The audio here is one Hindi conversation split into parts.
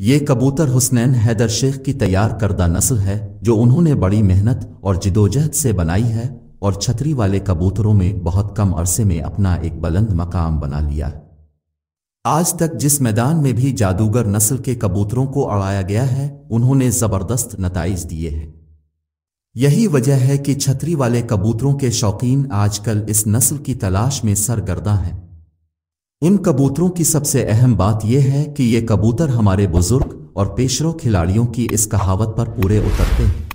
ये कबूतर हुसनैन हैदर शेख की तैयार करदा नस्ल है जो उन्होंने बड़ी मेहनत और जिदोजहद से बनाई है और छतरी वाले कबूतरों में बहुत कम अरसे में अपना एक बुलंद मकाम बना लिया आज तक जिस मैदान में भी जादूगर नस्ल के कबूतरों को अड़ाया गया है उन्होंने जबरदस्त नतज दिए हैं यही वजह है कि छतरी वाले कबूतरों के शौकीन आजकल इस नस्ल की तलाश में सरगर्दा हैं इन कबूतरों की सबसे अहम बात यह है कि ये कबूतर हमारे बुजुर्ग और पेशरो खिलाड़ियों की इस कहावत पर पूरे उतरते हैं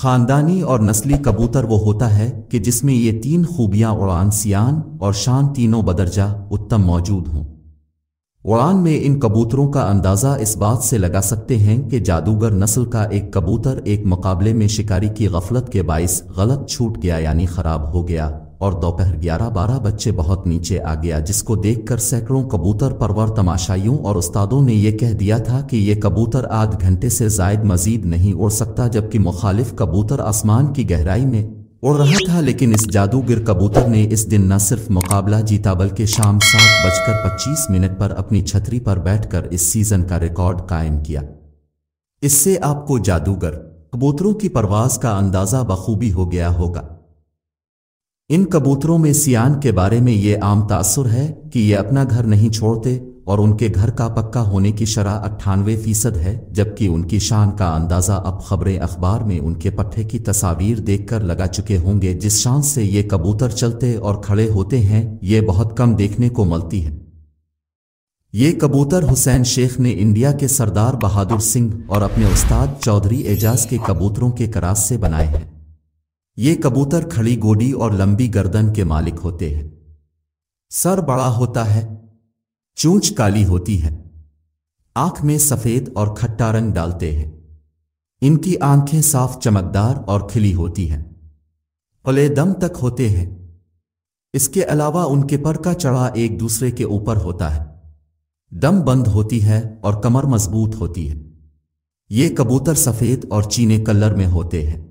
खानदानी और नस्ली कबूतर वो होता है कि जिसमें ये तीन खूबियां उड़ान सियान और शान तीनों बदरजा उत्तम मौजूद हों उड़ान में इन कबूतरों का अंदाज़ा इस बात से लगा सकते हैं कि जादूगर नस्ल का एक कबूतर एक मुकाबले में शिकारी की गफलत के बायस गलत छूट गया यानी खराब हो गया और दोपहर ग्यारह बारह बच्चे बहुत नीचे आ गया जिसको देखकर सैकड़ों कबूतर परवर तमाशाइयों और उस्तादों ने यह कह दिया था कि यह कबूतर आध घंटे से जायद मजीद नहीं उड़ सकता जबकि मुखालिफ कबूतर आसमान की गहराई में उड़ रहा था लेकिन इस जादूगर कबूतर ने इस दिन न सिर्फ मुकाबला जीता बल्कि शाम सात बजकर पच्चीस मिनट पर अपनी छतरी पर बैठकर इस सीजन का रिकॉर्ड कायम किया इससे आपको जादूगर कबूतरों की परवाज का अंदाजा बखूबी हो गया होगा इन कबूतरों में सियान के बारे में ये आम तासुर है कि ये अपना घर नहीं छोड़ते और उनके घर का पक्का होने की शरह अट्ठानवे फीसद है जबकि उनकी शान का अंदाज़ा अब खबरें अखबार में उनके पट्टे की तस्वीर देखकर लगा चुके होंगे जिस शान से ये कबूतर चलते और खड़े होते हैं ये बहुत कम देखने को मिलती है ये कबूतर हुसैन शेख ने इंडिया के सरदार बहादुर सिंह और अपने उस्ताद चौधरी एजाज के कबूतरों के करास से बनाए हैं ये कबूतर खड़ी गोडी और लंबी गर्दन के मालिक होते हैं सर बड़ा होता है चूंच काली होती है आंख में सफेद और खट्टा रंग डालते हैं इनकी आंखें साफ चमकदार और खिली होती हैं पले दम तक होते हैं इसके अलावा उनके पर का चढ़ा एक दूसरे के ऊपर होता है दम बंद होती है और कमर मजबूत होती है ये कबूतर सफेद और चीने कलर में होते हैं